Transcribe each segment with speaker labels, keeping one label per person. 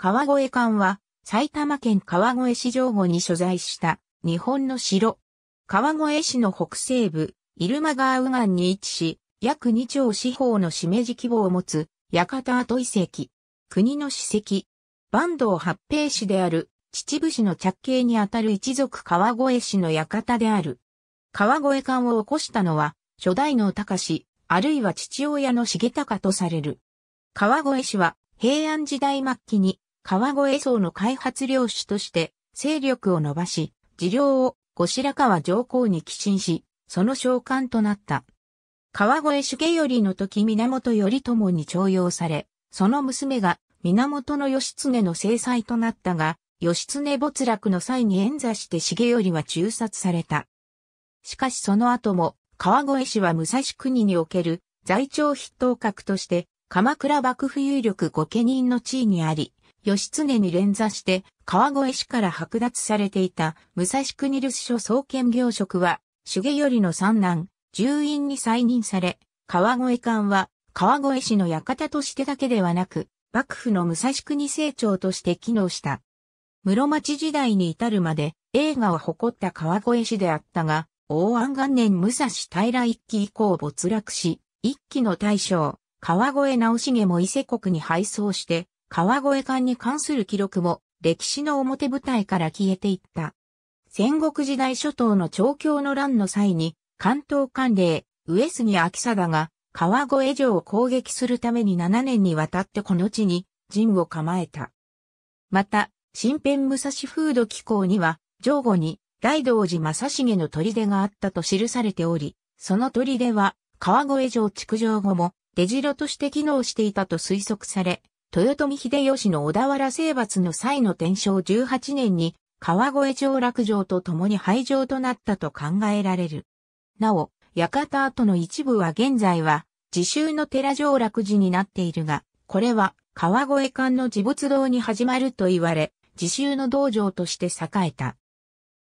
Speaker 1: 川越館は埼玉県川越市上後に所在した日本の城。川越市の北西部、入間川右岸に位置し、約2兆四方の締め地規模を持つ、館跡遺跡。国の史跡。坂東八平市である、秩父市の着景にあたる一族川越市の館である。川越館を起こしたのは、初代の高氏、あるいは父親の重隆とされる。川越市は、平安時代末期に川越荘の開発領主として勢力を伸ばし、事業を後白河上皇に寄進し、その召喚となった。川越重頼の時源頼朝に徴用され、その娘が源義経の制裁となったが、義経没落の際に演座して重頼は中殺された。しかしその後も、川越氏は武蔵国における在庁筆頭格として、鎌倉幕府有力御家人の地位にあり、義経に連座して川越市から剥奪されていた武蔵国留守所創建業職は重頼の三男、住院に再任され、川越館は川越市の館としてだけではなく、幕府の武蔵国成長として機能した。室町時代に至るまで映画を誇った川越市であったが、王安元年武蔵平一期以降没落し、一期の大将、川越直重も伊勢国に敗走して、川越館に関する記録も歴史の表舞台から消えていった。戦国時代初頭の長教の乱の際に、関東官令、上杉明貞が川越城を攻撃するために7年にわたってこの地に陣を構えた。また、新編武蔵風土機構には、上後に大道寺正重の砦があったと記されており、その砦は川越城築城後も出城として機能していたと推測され、豊臣秀吉の小田原征伐の際の天正18年に川越城落城と共に廃城となったと考えられる。なお、館跡の一部は現在は自習の寺城落寺になっているが、これは川越間の自仏堂に始まると言われ、自習の道場として栄えた。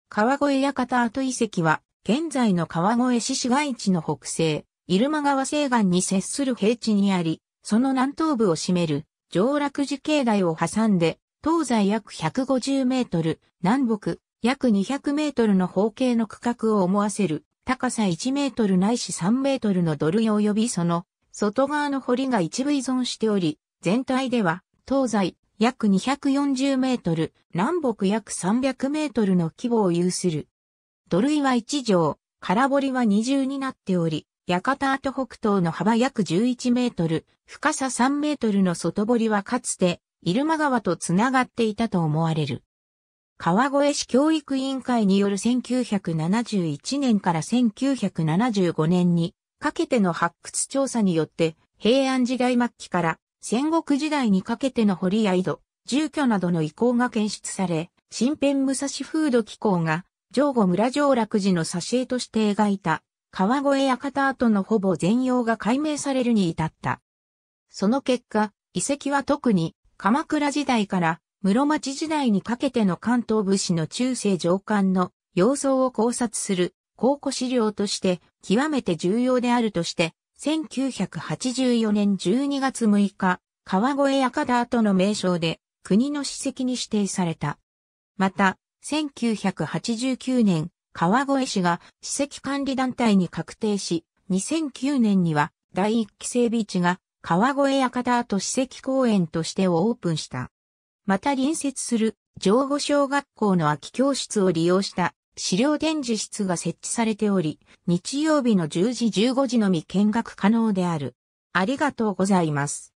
Speaker 1: 川越館跡遺跡は、現在の川越市市街地の北西、入間川西岸に接する平地にあり、その南東部を占める上落寺境内を挟んで、東西約150メートル、南北約200メートルの方形の区画を思わせる、高さ1メートルないし3メートルの土塁及びその外側の堀が一部依存しており、全体では東西約240メートル、南北約300メートルの規模を有する。土塁は1畳、空堀は二重になっており、屋形跡北東の幅約11メートル、深さ3メートルの外堀はかつて、入間川と繋がっていたと思われる。川越市教育委員会による1971年から1975年にかけての発掘調査によって平安時代末期から戦国時代にかけての堀や井戸、住居などの遺構が検出され、新編武蔵風土機構が上後村上落寺の挿絵として描いた川越館跡のほぼ全容が解明されるに至った。その結果、遺跡は特に鎌倉時代から室町時代にかけての関東武士の中世上官の様相を考察する考古資料として極めて重要であるとして、1984年12月6日、川越館跡の名称で国の史跡に指定された。また、1989年川越市が史跡管理団体に確定し、2009年には第1期整備地が川越田跡史跡公園としてオープンした。また隣接する上後小学校の空き教室を利用した資料展示室が設置されており、日曜日の10時15時のみ見学可能である。ありがとうございます。